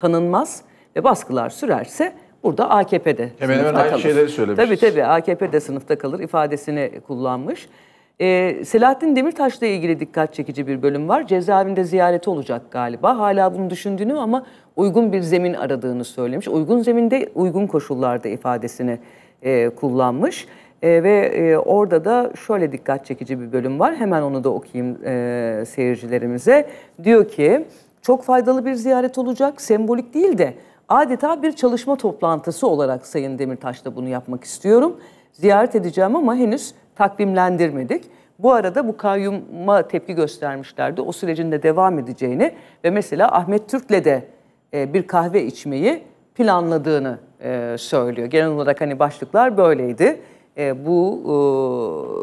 tanınmaz ve baskılar sürerse burada AKP'de hemen sınıfta hemen kalır. şeyleri söylemiş. Tabii tabii AKP'de sınıfta kalır ifadesini kullanmış. Ee, Selahattin Demirtaş'la ilgili dikkat çekici bir bölüm var. Cezaevinde ziyareti olacak galiba. Hala bunu düşündüğünü ama uygun bir zemin aradığını söylemiş. Uygun zeminde, uygun koşullarda ifadesini e, kullanmış. E, ve e, orada da şöyle dikkat çekici bir bölüm var. Hemen onu da okuyayım e, seyircilerimize. Diyor ki çok faydalı bir ziyaret olacak. Sembolik değil de adeta bir çalışma toplantısı olarak Sayın Demirtaş da bunu yapmak istiyorum. Ziyaret edeceğim ama henüz takvimlendirmedik. Bu arada bu kayyuma tepki göstermişlerdi. O sürecin de devam edeceğini ve mesela Ahmet Türk'le de e, bir kahve içmeyi planladığını e, söylüyor. Genel olarak hani başlıklar böyleydi. E, bu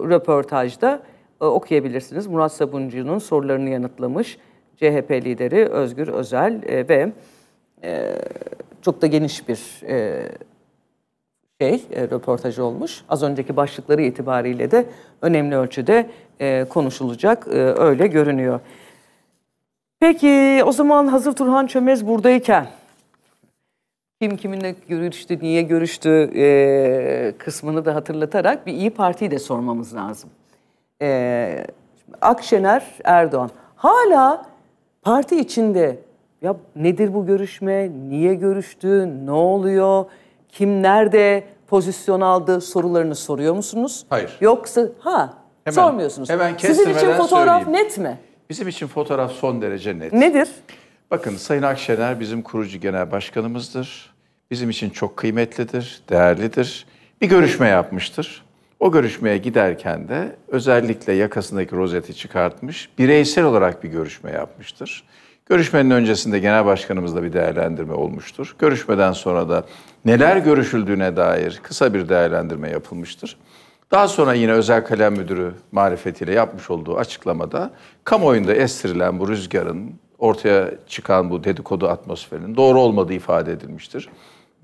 röportajda okuyabilirsiniz. Murat Sabuncu'nun sorularını yanıtlamış. CHP lideri Özgür Özel e, ve e, çok da geniş bir e, şey e, röportajı olmuş. Az önceki başlıkları itibariyle de önemli ölçüde e, konuşulacak e, öyle görünüyor. Peki o zaman hazır Turhan Çömez buradayken kim kiminle görüştü, niye görüştü e, kısmını da hatırlatarak bir iyi Parti'yi de sormamız lazım. E, Akşener Erdoğan hala Parti içinde ya nedir bu görüşme, niye görüştü, ne oluyor, kim nerede pozisyon aldı sorularını soruyor musunuz? Hayır. Yoksa ha hemen, sormuyorsunuz. Hemen Sizin için fotoğraf söyleyeyim. net mi? Bizim için fotoğraf son derece net. Nedir? Bakın Sayın Akşener bizim kurucu genel başkanımızdır. Bizim için çok kıymetlidir, değerlidir. Bir görüşme yapmıştır. O görüşmeye giderken de özellikle yakasındaki rozeti çıkartmış, bireysel olarak bir görüşme yapmıştır. Görüşmenin öncesinde genel başkanımızla bir değerlendirme olmuştur. Görüşmeden sonra da neler görüşüldüğüne dair kısa bir değerlendirme yapılmıştır. Daha sonra yine özel kalem müdürü marifetiyle yapmış olduğu açıklamada kamuoyunda estirilen bu rüzgarın, ortaya çıkan bu dedikodu atmosferinin doğru olmadığı ifade edilmiştir.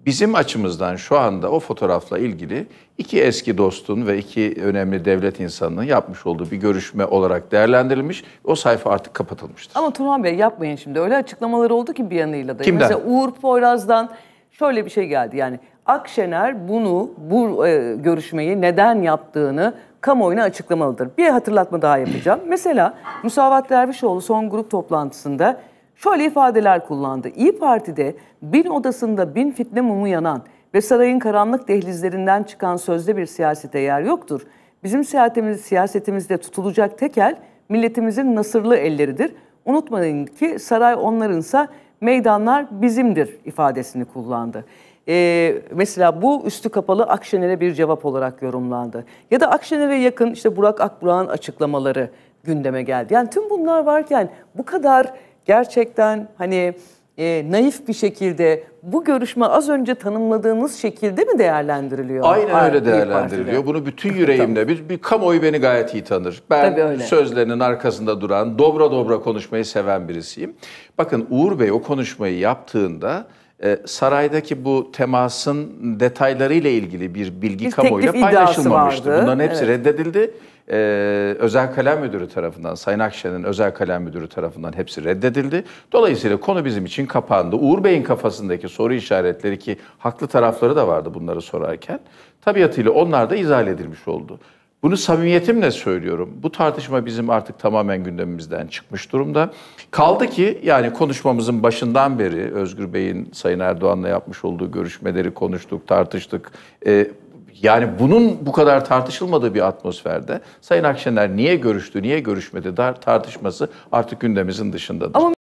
Bizim açımızdan şu anda o fotoğrafla ilgili iki eski dostun ve iki önemli devlet insanının yapmış olduğu bir görüşme olarak değerlendirilmiş. O sayfa artık kapatılmıştır. Ama Turhan Bey yapmayın şimdi. Öyle açıklamalar oldu ki bir yanıyla da. Kimden? Mesela Uğur Poyraz'dan şöyle bir şey geldi. Yani Akşener bunu bu e, görüşmeyi neden yaptığını kamuoyuna açıklamalıdır. Bir hatırlatma daha yapacağım. Mesela Musavat Dervişoğlu son grup toplantısında şöyle ifadeler kullandı. İyi Parti'de bin odasında bin fitne mumu yanan ve sarayın karanlık dehlizlerinden çıkan sözde bir siyasete yer yoktur. Bizim siyasetimiz, siyasetimizde tutulacak tekel milletimizin nasırlı elleridir. Unutmayın ki saray onlarınsa meydanlar bizimdir ifadesini kullandı. Ee, mesela bu üstü kapalı Akşener'e bir cevap olarak yorumlandı. Ya da Akşener'e yakın işte Burak Akburak'ın açıklamaları gündeme geldi. Yani tüm bunlar varken bu kadar gerçekten hani e, naif bir şekilde bu görüşme az önce tanımladığınız şekilde mi değerlendiriliyor? Aynen Ar- öyle değerlendiriliyor. Bunu bütün yüreğimle bir, bir kamuoyu beni gayet iyi tanır. Ben sözlerinin arkasında duran, dobra dobra konuşmayı seven birisiyim. Bakın Uğur Bey o konuşmayı yaptığında ee, saraydaki bu temasın detaylarıyla ilgili bir bilgi bir kamuoyuyla paylaşılmamıştı. Vardı. Bunların hepsi evet. reddedildi. Ee, özel kalem müdürü tarafından, Sayın Akşener'in özel kalem müdürü tarafından hepsi reddedildi. Dolayısıyla konu bizim için kapandı. Uğur Bey'in kafasındaki soru işaretleri ki haklı tarafları da vardı bunları sorarken, tabiatıyla onlar da izah edilmiş oldu. Bunu samimiyetimle söylüyorum. Bu tartışma bizim artık tamamen gündemimizden çıkmış durumda. Kaldı ki yani konuşmamızın başından beri Özgür Bey'in Sayın Erdoğan'la yapmış olduğu görüşmeleri konuştuk, tartıştık. Ee, yani bunun bu kadar tartışılmadığı bir atmosferde Sayın Akşener niye görüştü, niye görüşmedi dar tartışması artık gündemimizin dışındadır. Ama